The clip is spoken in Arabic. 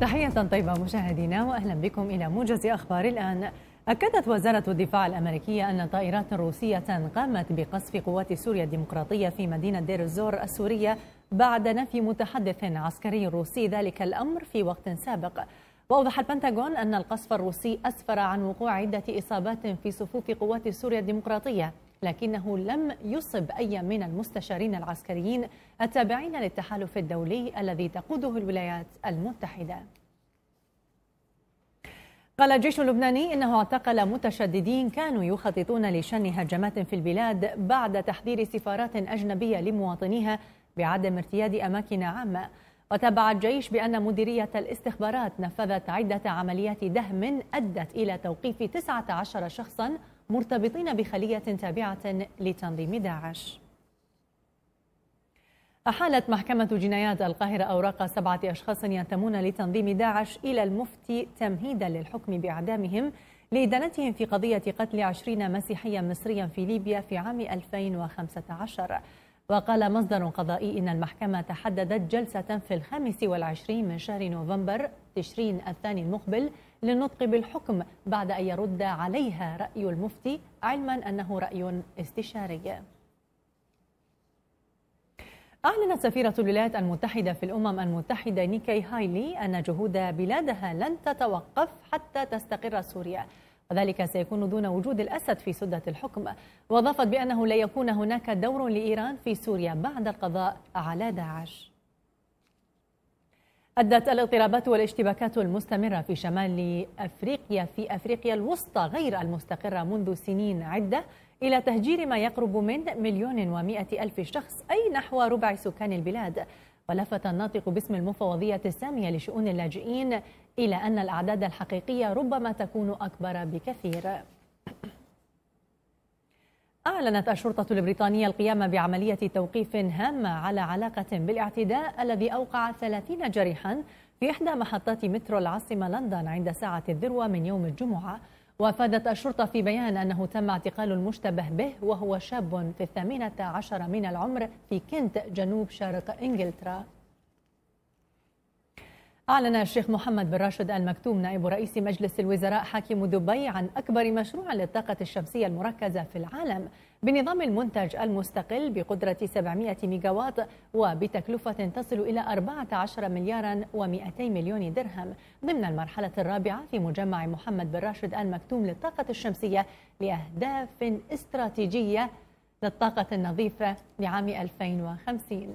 تحية طيبة مشاهدينا وأهلا بكم إلى موجز أخبار الآن أكدت وزارة الدفاع الأمريكية أن طائرات روسية قامت بقصف قوات سوريا الديمقراطية في مدينة دير الزور السورية بعد نفي متحدث عسكري روسي ذلك الأمر في وقت سابق وأوضح البنتاغون أن القصف الروسي أسفر عن وقوع عدة إصابات في صفوف قوات سوريا الديمقراطية لكنه لم يصب أي من المستشارين العسكريين التابعين للتحالف الدولي الذي تقوده الولايات المتحدة قال الجيش اللبناني انه اعتقل متشددين كانوا يخططون لشن هجمات في البلاد بعد تحذير سفارات اجنبيه لمواطنيها بعدم ارتياد اماكن عامه وتابع الجيش بان مديريه الاستخبارات نفذت عده عمليات دهم ادت الى توقيف 19 شخصا مرتبطين بخلية تابعة لتنظيم داعش أحالت محكمة جنايات القاهرة أوراق سبعة أشخاص ينتمون لتنظيم داعش إلى المفتي تمهيدا للحكم بإعدامهم لإدانتهم في قضية قتل عشرين مسيحيا مصريا في ليبيا في عام 2015 وقال مصدر قضائي إن المحكمة تحددت جلسة في الخامس والعشرين من شهر نوفمبر تشرين الثاني المقبل للنطق بالحكم بعد أن يرد عليها رأي المفتي علما أنه رأي استشاري أعلنت سفيرة الولايات المتحدة في الأمم المتحدة نيكي هايلي أن جهود بلادها لن تتوقف حتى تستقر سوريا وذلك سيكون دون وجود الأسد في سدة الحكم وأضافت بأنه لا يكون هناك دور لإيران في سوريا بعد القضاء على داعش أدت الاضطرابات والاشتباكات المستمرة في شمال أفريقيا في أفريقيا الوسطى غير المستقرة منذ سنين عدة إلى تهجير ما يقرب من مليون ومائة ألف شخص أي نحو ربع سكان البلاد ولفت الناطق باسم المفوضية السامية لشؤون اللاجئين إلى أن الأعداد الحقيقية ربما تكون أكبر بكثير أعلنت الشرطة البريطانية القيام بعملية توقيف هامة على علاقة بالاعتداء الذي أوقع 30 جريحا في إحدى محطات مترو العاصمة لندن عند ساعة الذروة من يوم الجمعة وافادت الشرطه في بيان انه تم اعتقال المشتبه به وهو شاب في الثامنه عشر من العمر في كنت جنوب شرق انجلترا أعلن الشيخ محمد بن راشد آل مكتوم نائب رئيس مجلس الوزراء حاكم دبي عن أكبر مشروع للطاقة الشمسية المركزة في العالم بنظام المنتج المستقل بقدرة 700 ميجاوات وبتكلفة تصل إلى 14 مليارا و200 مليون درهم ضمن المرحلة الرابعة في مجمع محمد بن راشد آل مكتوم للطاقة الشمسية لأهداف استراتيجية للطاقة النظيفة لعام 2050